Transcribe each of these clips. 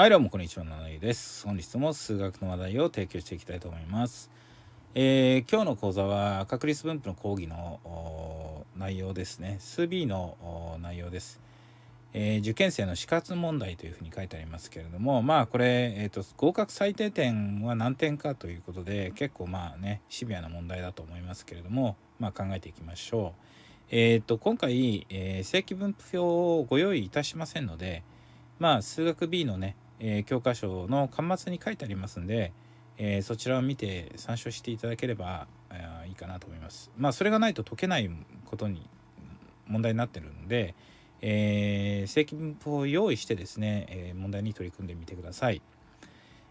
はい、どうもこんにちは、ななです。本日も数学の話題を提供していきたいと思います。えー、今日の講座は確率分布の講義の内容ですね。数 B の内容です。えー、受験生の死活問題というふうに書いてありますけれども、まあこれ、えーと、と合格最低点は何点かということで、結構まあね、シビアな問題だと思いますけれども、まあ考えていきましょう。えっ、ー、と、今回、えー、正規分布表をご用意いたしませんので、まあ、数学 B のね、え教科書の端末に書いてありますんで、えそちらを見て参照していただければいいかなと思います。まあそれがないと解けないことに問題になってるので、えー、正規文法を用意してですね、え問題に取り組んでみてください。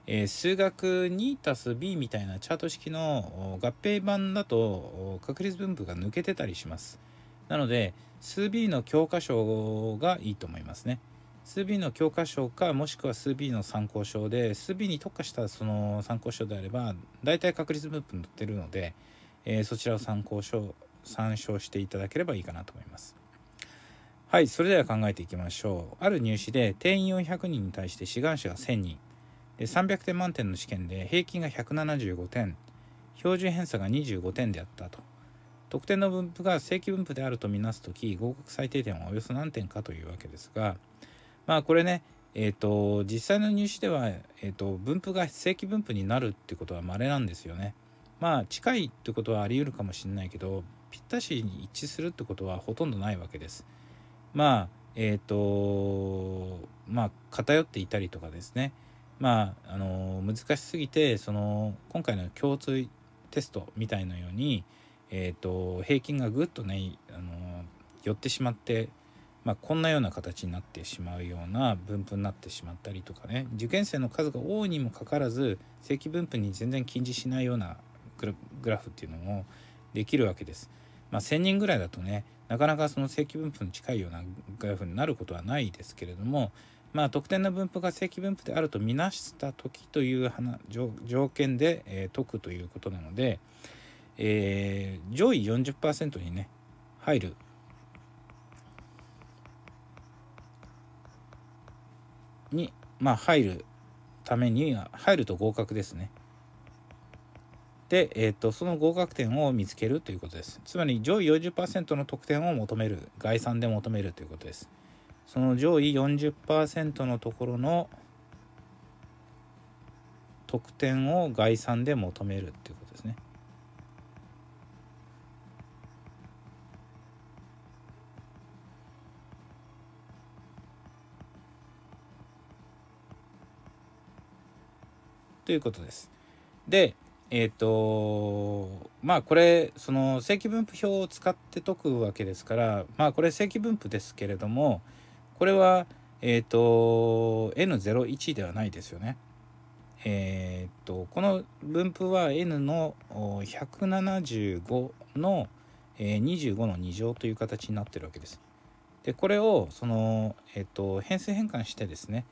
え数学 2+b みたいなチャート式の合併版だと確率分布が抜けてたりします。なので数 b の教科書がいいと思いますね。数 B の教科書かもしくは数 B の参考書で数 B に特化したその参考書であれば大体確率分布に載ってるので、えー、そちらを参考書参照していただければいいかなと思います。はい、それでは考えていきましょう。ある入試で定員400人に対して志願者が1000人で、300点満点の試験で平均が175点、標準偏差が25点であったと。得点の分布が正規分布であるとみなす時合格最低点はおよそ何点かというわけですが、まあこれねえーと、実際の入試では、えーと、分布が正規分布になるってことは稀なんですよね。まあ近いってことはあり得るかもしれないけどぴったしに一致するってことはほとんどないわけです。まあえっ、ー、とまあ偏っていたりとかですねまああの難しすぎてその今回の共通テストみたいのように、えーと、と平均がぐっとねあの寄ってしまってまあ、こんなような形になってしまうような分布になってしまったりとかね受験生の数が多いにもかかわらず正規分布に全然近似しないようなグラフっていうのもできるわけです。まあ、1,000人ぐらいだとねなかなかその正規分布に近いようなグラフになることはないですけれども、まあ、特典の分布が正規分布であると見なした時という条件で、えー、解くということなので、えー、上位40%にね入るに、まあ、入るためには入ると合格ですね。で、えーと、とその合格点を見つけるということです。つまり上位40%の得点を求める概算で求めるということです。その上位40%のところの得点を概算で求めるということですね。ということです。で、えっ、ー、とまあこれその正規分布表を使って解くわけですからまあこれ正規分布ですけれどもこれはえっ、ー、と N01 ではないですよね。えっ、ー、とこの分布は N の175の25の2乗という形になってるわけです。でこれをその、えっと変数変換してですね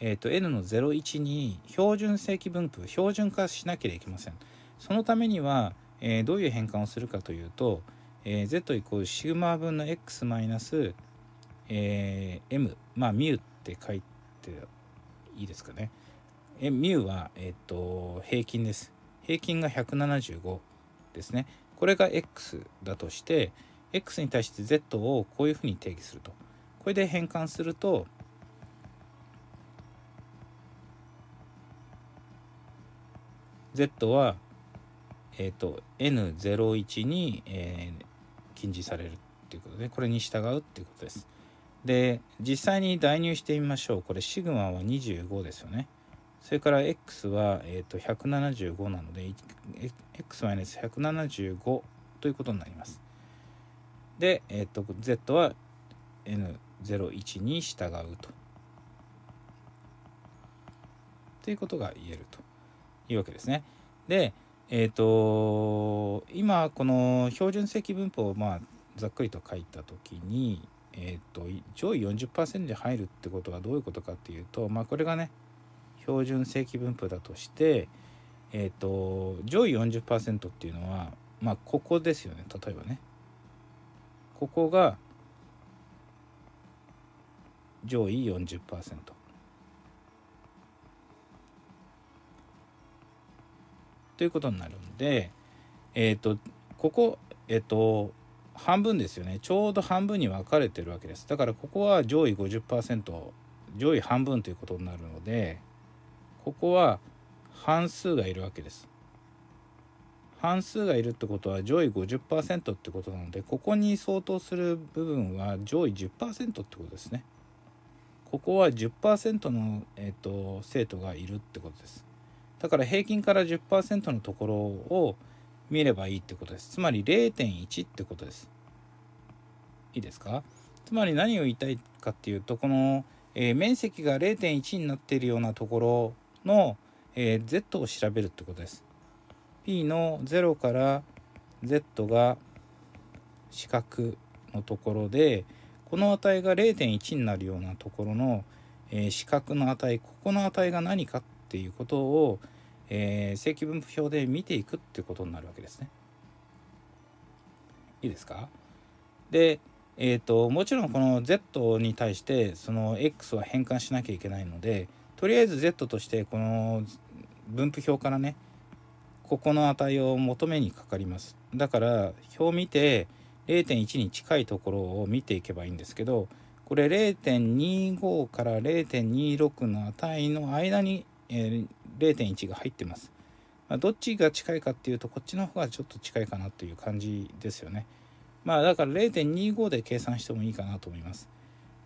えーと、N の01に標準正規分布標準化しなければいけませんそのためには、えー、どういう変換をするかというと、えー、z イコールシグマ分の x マイナス、え m まあミュって書いていいですかねえミュは、えっと平均です平均が175ですねこれが x だとして x に対して z をこういうふうに定義するとこれで変換すると Z は、えーと、N01 に、えー、禁じされるっていうことでこれに従うっていうことです。で実際に代入してみましょうこれシグマは25ですよね。それから X は、えーと、175なので X-175 ということになります。で、えーと、と Z は N01 に従うと。ということが言えると。いうわけですね。で、えーと、今この標準正規分布をまあざっくりと書いた時に、えーと、上位40%に入るってことはどういうことかっていうと、まあ、これがね標準正規分布だとして、えーと、と上位40%っていうのは、まあ、ここですよね例えばね。ここが上位40%。ということになるんで、えっ、ー、と、ここ、えっ、ー、と、半分ですよね。ちょうど半分に分かれてるわけです。だからここは上位50%、上位半分ということになるので、ここは半数がいるわけです。半数がいるってことは上位50%ってことなのでここに相当する部分は上位10%ってことですね。ここは10%の、えーと生徒がいるってことです。だから平均から10%のところを見ればいいってことです。つまり0.1ってことです。いいですかつまり何を言いたいかっていうと、この、えー、面積が0.1になっているようなところの、えー、Z を調べるってことです。P の0から Z が四角のところで、この値が0.1になるようなところの、えー、四角の値、ここの値が何かっていうことを、えー、正規分布表で見ていくってことになるわけですね。いいですかで、えーと、もちろんこの Z に対してその X は変換しなきゃいけないのでとりあえず Z としてこの分布表からねここの値を求めにかかりますだから表を見て0.1に近いところを見ていけばいいんですけどこれ0.25から0.26の値の間に、えー、0.1が入ってます。まあ、どっちが近いかっていうと、こっちの方がちょっと近いかなという感じですよね。まあだから0.25で計算してもいいかなと思います。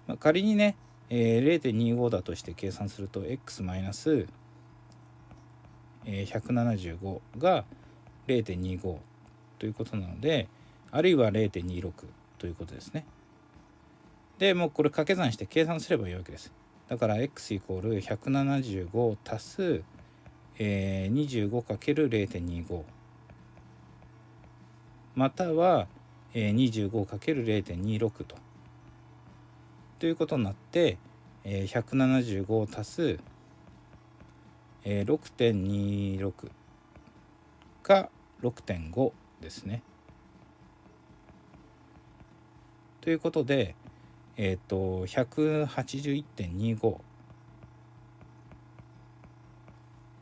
まあ、仮にね、えー、0.25だとして計算すると x マイナス175が0.25ということなのであるいは0.26ということですね。でもうこれ掛け算して計算すればいいわけです。だから x イコール175足すえー、25×0.25 または、えー、25×0.26 と。ということになって、えー、175足す、えー、6.26か6.5ですね。ということで、えー、181.25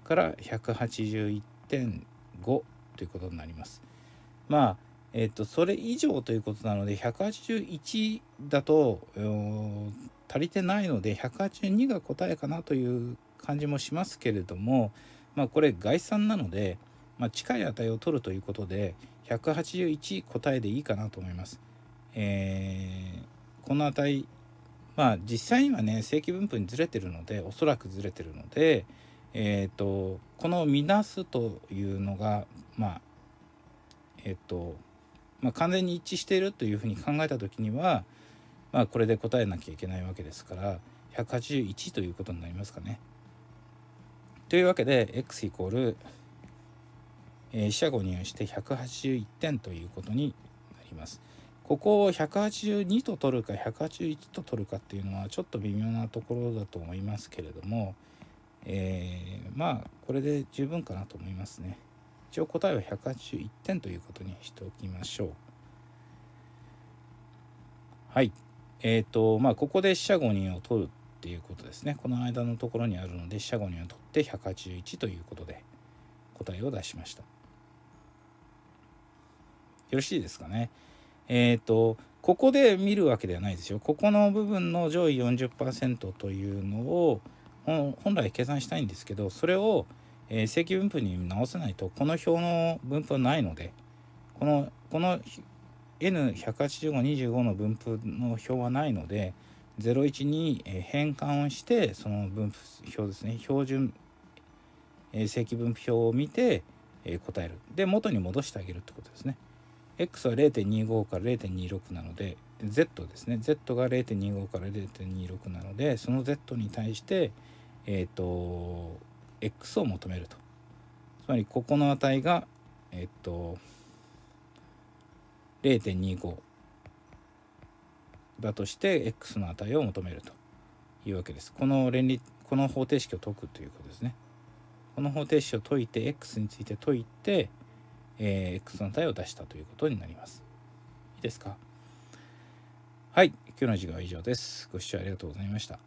から181.5ということになります。まあえっとそれ以上ということなので181だと足りてないので182が答えかなという感じもしますけれども、まあ、これ概算なので、まあ、近い値を取るということで181答えでいいかなと思います。えー、この値まあ実際にはね正規分布にずれてるのでおそらくずれてるので、えーと、この「なす」というのがまあえっ、ー、と、まあ、完全に一致しているというふうに考えた時には、まあ、これで答えなきゃいけないわけですから181ということになりますかね。というわけで x イコール、えー、四捨五入して181点ということになります。ここを182と取るか181と取るかっていうのはちょっと微妙なところだと思いますけれども、えー、まあこれで十分かなと思いますね一応答えは181点ということにしておきましょうはいえっ、ー、とまあここで四捨五入を取るっていうことですねこの間のところにあるので四捨五入を取って181ということで答えを出しましたよろしいですかねえっ、ー、とここで見るわけではないですよここの部分の上位40%というのを本来計算したいんですけどそれを、えー、正規分布に直せないとこの表の分布はないのでこのこの N18525 の分布の表はないので01に変換をしてその分布表ですね標準正規分布表を見て答えるで元に戻してあげるってことですね x は0.25から0.26なので z ですね z が0.25から0.26なのでその z に対して、えっ、ー、と x を求めるとつまりここの値がえっ、ー、と0.25だとして x の値を求めるというわけですこの連立この方程式を解くということですねこの方程式を解いて x について解いて、えー、x の値を出したということになりますいいですかはい今日の授業は以上ですご視聴ありがとうございました